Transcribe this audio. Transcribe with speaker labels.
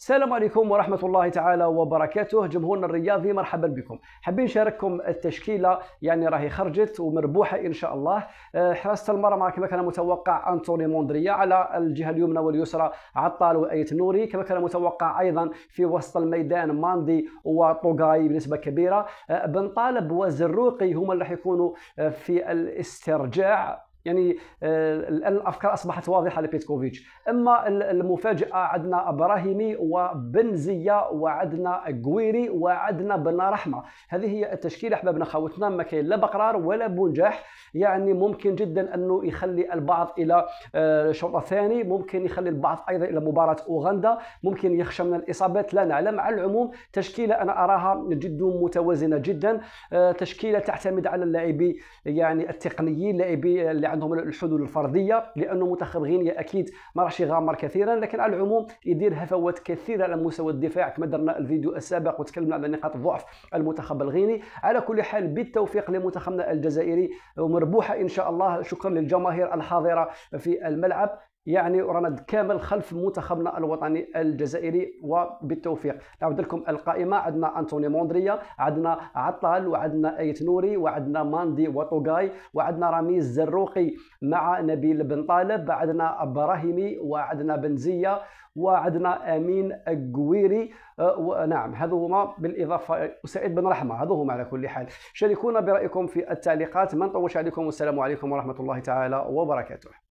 Speaker 1: السلام عليكم ورحمة الله تعالى وبركاته جمهورنا الرياضي مرحبا بكم حابين نشارككم التشكيلة يعني راهي خرجت ومربوحة إن شاء الله آه، حراسة المرمى كما كان متوقع أنتوني موندريا على الجهة اليمنى واليسرى عطال وأيت نوري كما كان متوقع أيضا في وسط الميدان ماندي وطوغاي بنسبة كبيرة آه، بن طالب وزروقي هما اللي راح يكونوا آه، في الاسترجاع يعني الان آه، الافكار اصبحت واضحه لبيتكوفيتش اما المفاجاه عندنا ابراهيمي وبنزيه وعندنا كويري وعندنا بن رحمه هذه هي التشكيله احبابنا خوتنا ما كاين لا بقرار ولا بنجاح يعني ممكن جدا انه يخلي البعض الى آه، شوط ثاني ممكن يخلي البعض ايضا الى مباراه اوغندا ممكن يخشى من الاصابات لا نعلم على العموم تشكيله انا اراها جد متوازنه جدا آه، تشكيله تعتمد على اللاعبين يعني التقنيين لاعبي عندهم الحلول الفرديه لانه منتخب غينيا اكيد ما راحش يغامر كثيرا لكن على العموم يدير هفوات كثيره على مستوى الدفاع كما درنا الفيديو السابق وتكلمنا على نقاط ضعف المنتخب الغيني على كل حال بالتوفيق لمنتخبنا الجزائري ومربوحه ان شاء الله شكرا للجماهير الحاضره في الملعب يعني رانا كامل خلف منتخبنا الوطني الجزائري وبالتوفيق نعود لكم القائمه عندنا انتوني موندريا عندنا عطال وعندنا ايت نوري وعندنا ماندي وطوغاي وعندنا رامي الزروقي مع نبيل بن طالب عندنا ابراهيمي وعندنا بنزيه وعندنا امين الجويري آه نعم هذو هما بالاضافه وسعيد بن رحمه هذو هما على كل حال شاركونا برايكم في التعليقات ما نطولش عليكم والسلام عليكم ورحمه الله تعالى وبركاته